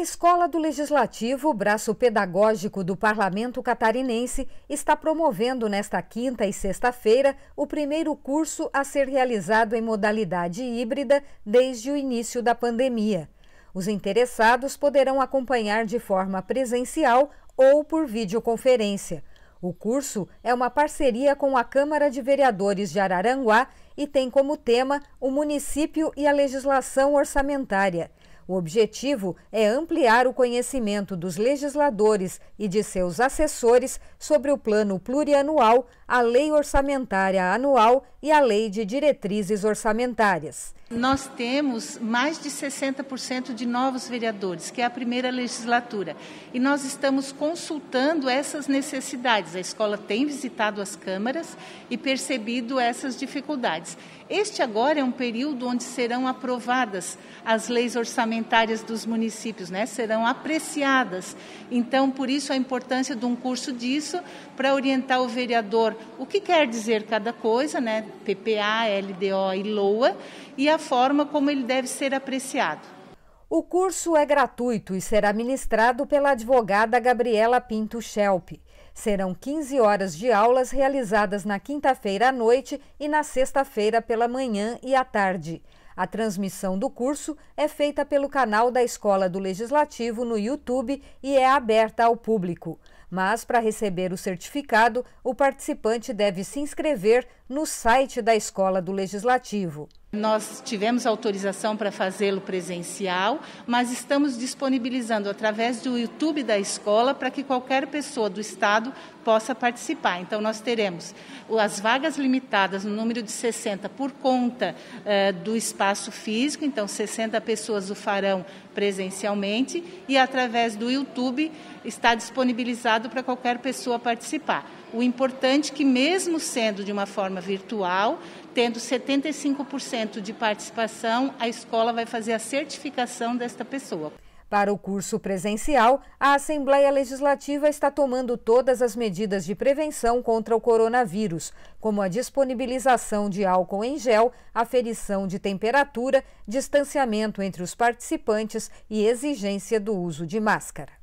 Escola do Legislativo, braço pedagógico do Parlamento Catarinense, está promovendo nesta quinta e sexta-feira o primeiro curso a ser realizado em modalidade híbrida desde o início da pandemia. Os interessados poderão acompanhar de forma presencial ou por videoconferência. O curso é uma parceria com a Câmara de Vereadores de Araranguá e tem como tema o município e a legislação orçamentária. O objetivo é ampliar o conhecimento dos legisladores e de seus assessores sobre o plano plurianual, a lei orçamentária anual e a lei de diretrizes orçamentárias. Nós temos mais de 60% de novos vereadores, que é a primeira legislatura, e nós estamos consultando essas necessidades. A escola tem visitado as câmaras e percebido essas dificuldades. Este agora é um período onde serão aprovadas as leis orçamentárias orçamentárias dos municípios, né, serão apreciadas. Então, por isso a importância de um curso disso para orientar o vereador o que quer dizer cada coisa, né, PPA, LDO e LOA, e a forma como ele deve ser apreciado. O curso é gratuito e será ministrado pela advogada Gabriela Pinto Schelp. Serão 15 horas de aulas realizadas na quinta-feira à noite e na sexta-feira pela manhã e à tarde. A transmissão do curso é feita pelo canal da Escola do Legislativo no YouTube e é aberta ao público. Mas, para receber o certificado, o participante deve se inscrever no site da Escola do Legislativo. Nós tivemos autorização para fazê-lo presencial, mas estamos disponibilizando através do YouTube da escola para que qualquer pessoa do estado possa participar. Então, nós teremos as vagas limitadas no número de 60 por conta eh, do espaço físico, então, 60 pessoas o farão presencialmente, e através do YouTube está disponibilizado para qualquer pessoa participar. O importante é que, mesmo sendo de uma forma virtual, tendo 75% 100% de participação, a escola vai fazer a certificação desta pessoa. Para o curso presencial, a Assembleia Legislativa está tomando todas as medidas de prevenção contra o coronavírus, como a disponibilização de álcool em gel, aferição de temperatura, distanciamento entre os participantes e exigência do uso de máscara.